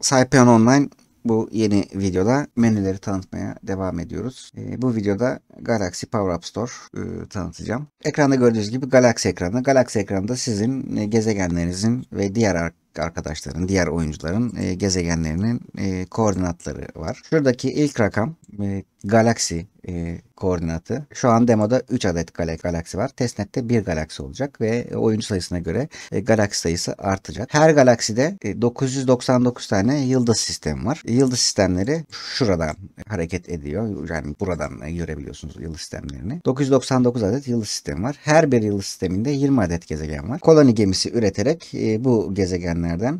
Saypeon Online bu yeni videoda menüleri tanıtmaya devam ediyoruz. E, bu videoda Galaxy Power App Store e, tanıtacağım. Ekranda gördüğünüz gibi Galaxy ekranı. Galaxy ekranında sizin e, gezegenlerinizin ve diğer arkadaşların, diğer oyuncuların e, gezegenlerinin e, koordinatları var. Şuradaki ilk rakam e, Galaxy e, koordinatı. Şu an demoda 3 adet galaksi var. Testnet'te 1 galaksi olacak ve e, oyuncu sayısına göre e, galaksi sayısı artacak. Her galakside 999 e, tane yıldız sistemi var. Yıldız sistemleri şuradan hareket ediyor. Yani buradan görebiliyorsunuz yıldız sistemlerini. 999 adet yıldız sistemi var. Her bir yıldız sisteminde 20 adet gezegen var. Koloni gemisi üreterek bu gezegenlerden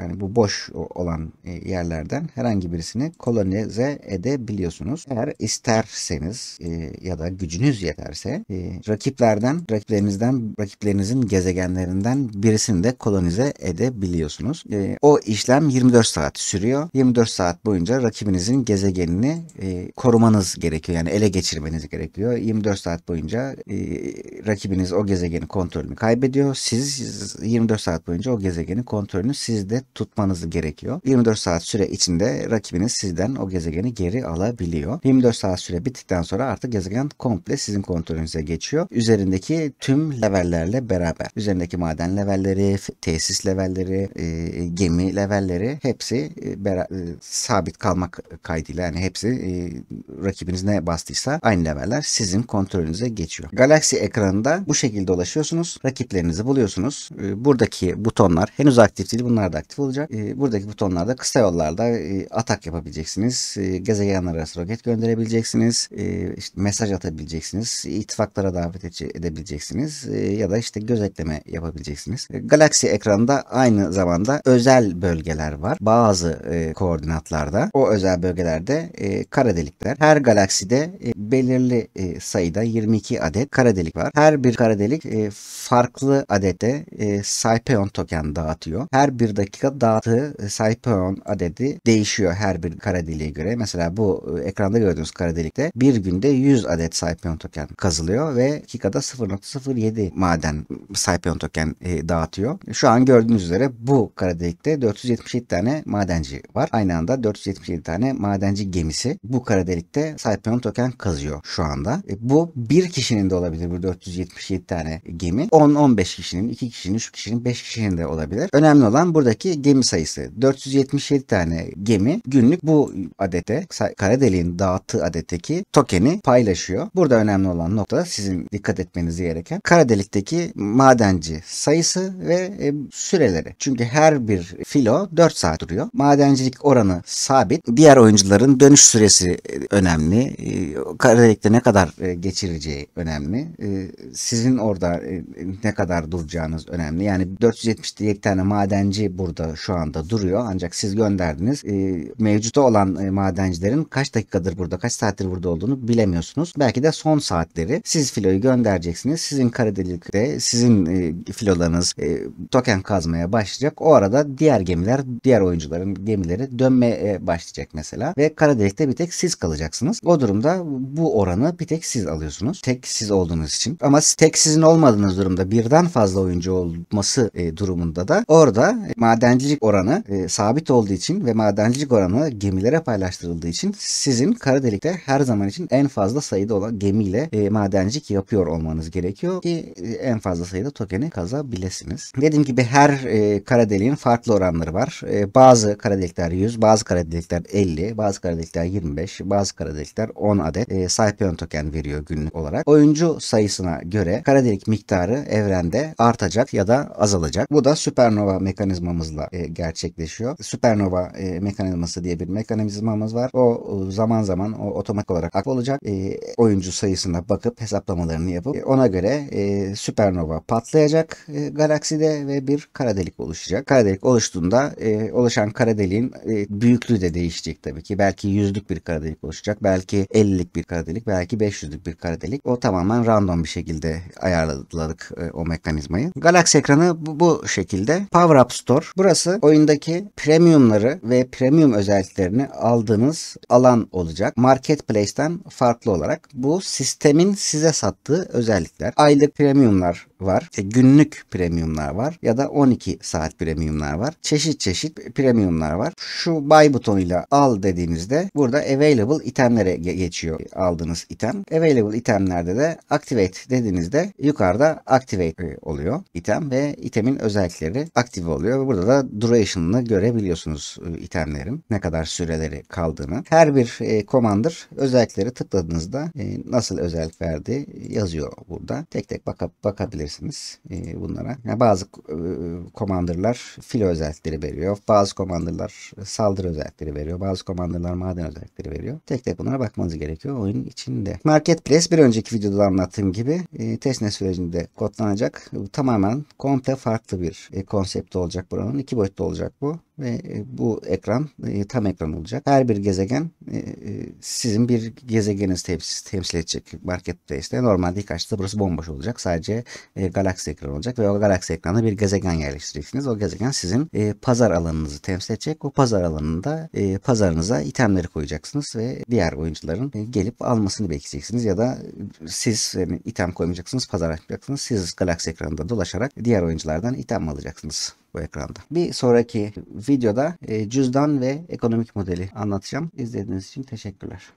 yani bu boş olan yerlerden herhangi birisini kolonize edebiliyorsunuz. Eğer isterseniz yeterseniz e, ya da gücünüz yeterse e, rakiplerden, rakiplerinizden, rakiplerinizin gezegenlerinden birisini de kolonize edebiliyorsunuz. E, o işlem 24 saat sürüyor. 24 saat boyunca rakibinizin gezegenini e, korumanız gerekiyor. Yani ele geçirmeniz gerekiyor. 24 saat boyunca e, rakibiniz o gezegenin kontrolünü kaybediyor. Siz 24 saat boyunca o gezegenin kontrolünü sizde tutmanız gerekiyor. 24 saat süre içinde rakibiniz sizden o gezegeni geri alabiliyor. 24 saat süre bittikten sonra artık gezegen komple sizin kontrolünüze geçiyor. Üzerindeki tüm levellerle beraber. Üzerindeki maden levelleri, tesis levelleri, e, gemi levelleri hepsi e, e, sabit kalmak kaydıyla yani hepsi e, rakibiniz ne bastıysa aynı leveller sizin kontrolünüze geçiyor. Galaksi ekranında bu şekilde dolaşıyorsunuz. Rakiplerinizi buluyorsunuz. E, buradaki butonlar henüz aktif değil. Bunlar da aktif olacak. E, buradaki butonlarda kısa yollarda e, atak yapabileceksiniz. E, gezegenler arası roket gönderebileceksiniz. E, e, işte mesaj atabileceksiniz, ittifaklara davet edebileceksiniz e, ya da işte göz gözetleme yapabileceksiniz. E, Galaksi ekranında aynı zamanda özel bölgeler var. Bazı koordinatlarda o özel bölgelerde e, kara delikler. Her galakside e, belirli sayıda 22 adet kara delik var. Her bir kara delik farklı adete e, token dağıtıyor. Her bir dakika dağıttığı e, adedi değişiyor her bir kara deliğe göre. Mesela bu ekranda gördüğünüz kara delikte bir gün günde 100 adet Saypion token kazılıyor ve dakikada 0.07 maden Saypion token e, dağıtıyor. Şu an gördüğünüz üzere bu kara delikte 477 tane madenci var. Aynı anda 477 tane madenci gemisi bu kara delikte Saypion token kazıyor şu anda. E, bu bir kişinin de olabilir bu 477 tane gemi. 10-15 kişinin, 2 kişinin, 3 kişinin, 5 kişinin de olabilir. Önemli olan buradaki gemi sayısı. 477 tane gemi günlük bu adete kara deliğin dağıttığı adetteki token sistemi paylaşıyor. Burada önemli olan nokta sizin dikkat etmeniz gereken kara delikteki madenci sayısı ve e, süreleri. Çünkü her bir filo 4 saat duruyor. Madencilik oranı sabit. Diğer oyuncuların dönüş süresi e, önemli. E, kara delikte ne kadar e, geçireceği önemli. sizin orada ne kadar duracağınız önemli. Yani 470 tane madenci burada şu anda duruyor. Ancak siz gönderdiniz. E, mevcuta olan madencilerin kaç dakikadır burada, kaç saattir burada olduğunu bilemiyorsunuz. Belki de son saatleri siz filoyu göndereceksiniz. Sizin karadelilikte sizin e, filolarınız e, token kazmaya başlayacak. O arada diğer gemiler, diğer oyuncuların gemileri dönmeye başlayacak mesela. Ve karadelikte bir tek siz kalacaksınız. O durumda bu oranı bir tek siz alıyorsunuz. Tek siz olduğunuz için. Ama tek sizin olmadığınız durumda birden fazla oyuncu olması e, durumunda da orada madencilik oranı e, sabit olduğu için ve madencilik oranı gemilere paylaştırıldığı için sizin karadelikte her zaman için en fazla sayıda olan gemiyle e, madencik yapıyor olmanız gerekiyor ki e, en fazla sayıda tokeni kazabilirsiniz. Dediğim gibi her e, kara deliğin farklı oranları var. E, bazı kara delikler 100, bazı kara delikler 50, bazı kara delikler 25, bazı kara delikler 10 adet e, Saipion token veriyor günlük olarak. Oyuncu sayısına göre kara delik miktarı evrende artacak ya da azalacak. Bu da süpernova mekanizmamızla e, gerçekleşiyor. Süpernova e, mekanizması diye bir mekanizmamız var. O e, zaman zaman o otomatik olarak aktif olacak. E, oyuncu sayısına bakıp hesaplamalarını yapıp e, ona göre e, süpernova patlayacak e, galakside ve bir kara delik oluşacak. Kara delik oluştuğunda e, oluşan kara deliğin e, büyüklüğü de değişecek tabii ki. Belki yüzlük bir kara delik oluşacak. Belki 50'lik bir kara delik. Belki 500'lük bir kara delik. O tamamen random bir şekilde ayarladık e, o mekanizmayı. Galaxy ekranı bu, bu şekilde. Power Up Store. Burası oyundaki premiumları ve premium özelliklerini aldığınız alan olacak. Marketplace'ten farklı olarak bu sistemin size sattığı özellikler. Aylık premiumlar var, işte günlük premiumlar var ya da 12 saat premiumlar var. Çeşit çeşit premiumlar var. Şu buy butonuyla al dediğinizde burada available itemlere geçiyor aldığınız item. Available itemlerde de activate dediğinizde yukarıda activate e, oluyor item ve itemin özellikleri aktif oluyor ve burada da duration'ını görebiliyorsunuz e, itemlerin ne kadar süreleri kaldığını. Her bir e, commander özellikleri tıkladığınızda e, nasıl özellik verdi yazıyor burada. Tek tek baka, bakabilirsiniz e, bunlara. Yani bazı e, komandırlar filo özellikleri veriyor. Bazı komandırlar saldırı özellikleri veriyor. Bazı komandırlar maden özellikleri veriyor. Tek tek bunlara bakmanız gerekiyor oyun içinde. Market Marketplace bir önceki videoda anlattığım gibi e, testnet sürecinde kodlanacak. Tamamen komple farklı bir e, konsept olacak buranın. iki boyutlu olacak bu. E, bu ekran e, tam ekran olacak. Her bir gezegen e, sizin bir gezegeniniz temsil, temsil edecek. Marketplace'te normalde ilk açta burası bomboş olacak. Sadece e, galaksi ekran olacak ve o galaksi ekranda bir gezegen yerleştireceksiniz. O gezegen sizin pazar alanınızı temsil edecek. O pazar alanında pazarınıza itemleri koyacaksınız ve diğer oyuncuların gelip almasını bekleyeceksiniz ya da siz item koymayacaksınız, pazar açmayacaksınız. Siz galaksi ekranında dolaşarak diğer oyunculardan item alacaksınız bu ekranda. Bir sonraki videoda e, cüzdan ve ekonomik modeli anlatacağım. İzlediğiniz için teşekkürler.